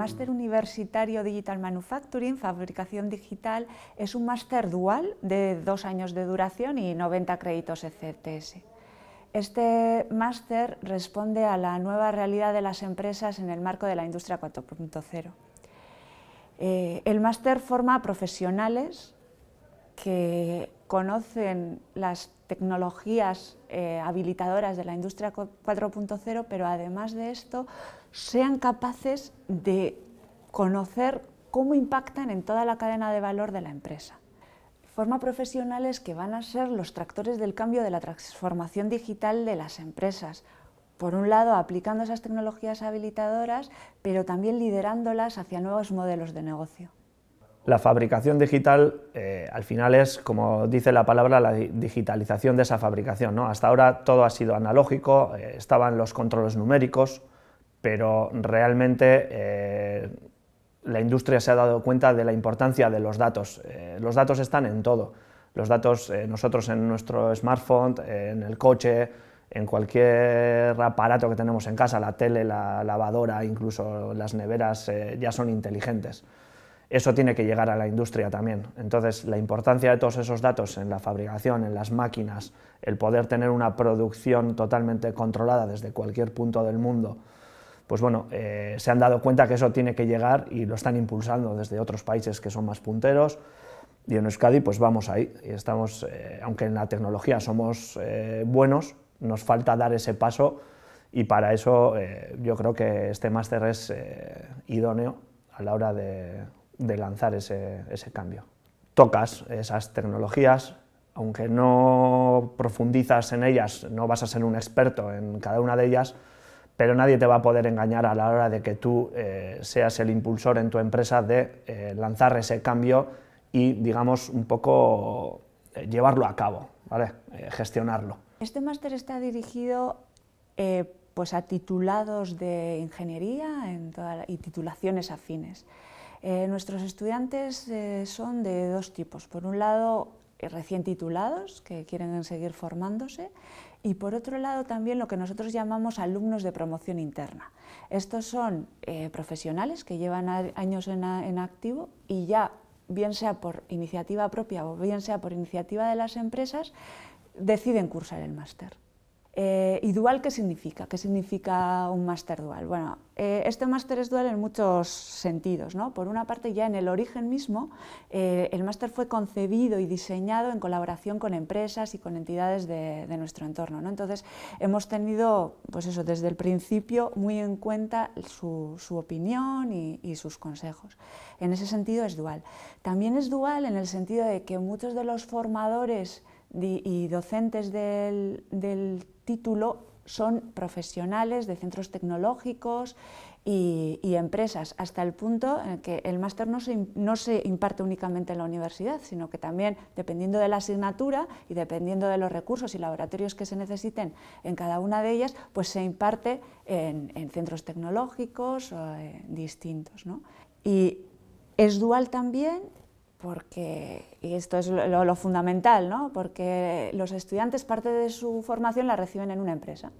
Máster Universitario Digital Manufacturing, Fabricación Digital, es un máster dual de dos años de duración y 90 créditos ECTS. Este máster responde a la nueva realidad de las empresas en el marco de la industria 4.0. Eh, el máster forma profesionales que conocen las tecnologías eh, habilitadoras de la industria 4.0, pero además de esto, sean capaces de conocer cómo impactan en toda la cadena de valor de la empresa. Forma profesionales que van a ser los tractores del cambio de la transformación digital de las empresas, por un lado aplicando esas tecnologías habilitadoras, pero también liderándolas hacia nuevos modelos de negocio. La fabricación digital, eh, al final, es, como dice la palabra, la digitalización de esa fabricación. Hasta ahora todo ha sido analógico, eh, estaban los controles numéricos, pero realmente eh, la industria se ha dado cuenta de la importancia de los datos. los datos están en todo. Los datos nosotros en nuestro smartphone, en el coche, en cualquier aparato que tenemos en casa, la tele, la lavadora, incluso las neveras, ya son inteligentes eso tiene que llegar a la industria también. Entonces, la importancia de todos esos datos en la fabricación, en las máquinas, el poder tener una producción totalmente controlada desde cualquier punto del mundo, pues bueno, eh, se han dado cuenta que eso tiene que llegar y lo están impulsando desde otros países que son más punteros. Y en Euskadi, pues vamos ahí. Y estamos, eh, aunque en la tecnología somos eh, buenos, nos falta dar ese paso y para eso yo creo que este máster es idóneo a la hora de de lanzar ese, cambio. Tocas esas tecnologías, aunque no profundizas en ellas, no vas a ser un experto en cada una de ellas, pero nadie te va a poder engañar a la hora de que tú eh, seas el impulsor en tu empresa de eh, lanzar ese cambio y, digamos, un poco eh, llevarlo a cabo, gestionarlo. Este máster está dirigido pues a titulados de ingeniería y titulaciones afines. Eh, nuestros estudiantes eh, son de dos tipos. Por un lado, eh, recién titulados, que quieren seguir formándose, y por otro lado también lo que nosotros llamamos alumnos de promoción interna. Estos son profesionales que llevan años en activo y ya, bien sea por iniciativa propia o bien sea por iniciativa de las empresas, deciden cursar el máster. Eh, ¿Y dual qué significa? ¿Qué significa un máster dual? Bueno, eh, este máster es dual en muchos sentidos. ¿no? Por una parte, ya en el origen mismo, eh, el máster fue concebido y diseñado en colaboración con empresas y con entidades de, nuestro entorno. ¿no? Entonces, hemos tenido, pues eso, desde el principio muy en cuenta su, opinión y, sus consejos. En ese sentido es dual. También es dual en el sentido de que muchos de los formadores y docentes del, del título son profesionales de centros tecnológicos y, empresas, hasta el punto en que el máster no se, no se imparte únicamente en la universidad, sino que también, dependiendo de la asignatura y dependiendo de los recursos y laboratorios que se necesiten en cada una de ellas, pues se imparte en, centros tecnológicos distintos. Y es dual también porque, y esto es lo, fundamental, ¿no? porque los estudiantes parte de su formación la reciben en una empresa.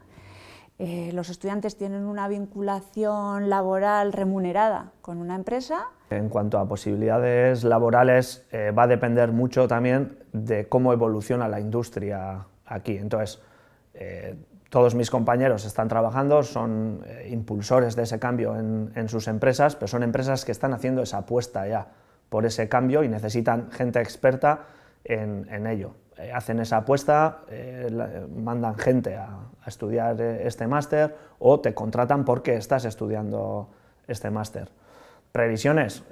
Eh, los estudiantes tienen una vinculación laboral remunerada con una empresa. En cuanto a posibilidades laborales, eh, va a depender mucho también de cómo evoluciona la industria aquí. Entonces, eh, todos mis compañeros están trabajando, son impulsores de ese cambio en, en sus empresas, pero son empresas que están haciendo esa apuesta ya por ese cambio y necesitan gente experta en, ello. Eh, hacen esa apuesta, eh, mandan gente a, estudiar eh, este máster o te contratan porque estás estudiando este máster. Previsiones.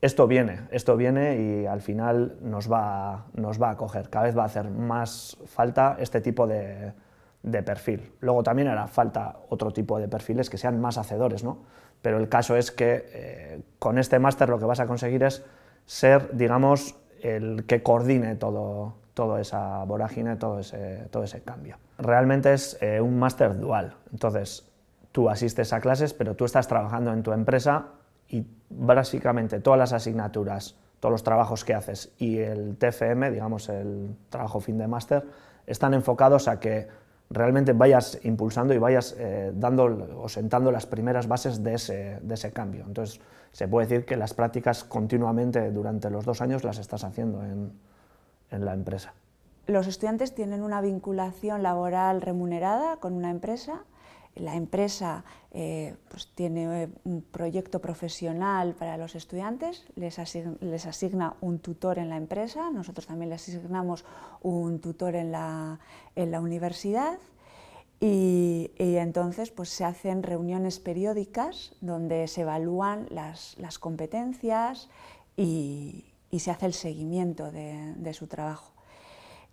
esto viene, esto viene y al final nos va, nos va a coger. Cada vez va a hacer más falta este tipo de, de perfil. Luego también hará falta otro tipo de perfiles que sean más hacedores, ¿no? Pero el caso es que eh, con este máster lo que vas a conseguir es ser, digamos, el que coordine todo, toda esa vorágine, todo ese, todo ese cambio. Realmente es eh, un máster dual. Entonces, tú asistes a clases, pero tú estás trabajando en tu empresa y básicamente todas las asignaturas, todos los trabajos que haces y el TFM, digamos, el trabajo fin de máster, están enfocados a que realmente vayas impulsando y vayas eh, dando o sentando las primeras bases de ese, cambio. Entonces, se puede decir que las prácticas continuamente durante los dos años las estás haciendo en, en la empresa. ¿Los estudiantes tienen una vinculación laboral remunerada con una empresa? la empresa eh, pues tiene eh, un proyecto profesional para los estudiantes, les, asigna un tutor en la empresa, nosotros también les asignamos un tutor en la, universidad y, entonces pues, se hacen reuniones periódicas donde se evalúan las, competencias y, se hace el seguimiento de, su trabajo.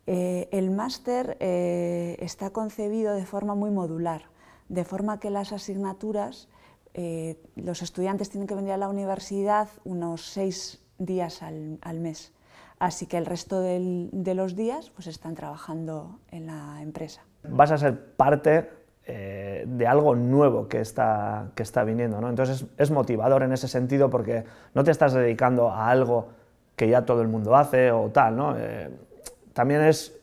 Eh, el máster está concebido de forma muy modular de forma que las asignaturas, eh, los estudiantes tienen que venir a la universidad unos seis días al, al mes, así que el resto de los días pues están trabajando en la empresa. Vas a ser parte eh, de algo nuevo que está, que está viniendo, ¿no? Entonces es, motivador en ese sentido porque no te estás dedicando a algo que ya todo el mundo hace o tal, ¿no? Eh, también es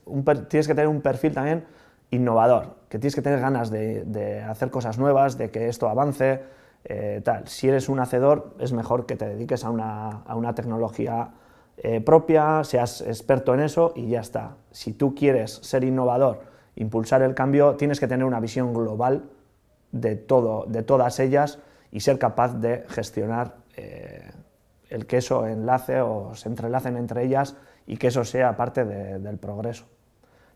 tienes que tener un perfil también innovador, que tienes que tener ganas de, hacer cosas nuevas, de que esto avance, eh, tal. Si eres un hacedor, es mejor que te dediques a una, tecnología eh, propia, seas experto en eso y ya está. Si tú quieres ser innovador, impulsar el cambio, tienes que tener una visión global de, todo, de todas ellas y ser capaz de gestionar eh, el que eso enlace o se entrelacen entre ellas y que eso sea parte del progreso.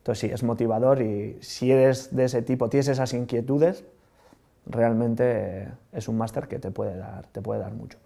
Entonces sí, es motivador y si eres de ese tipo, tienes esas inquietudes, realmente es un máster que te puede dar, te puede dar mucho.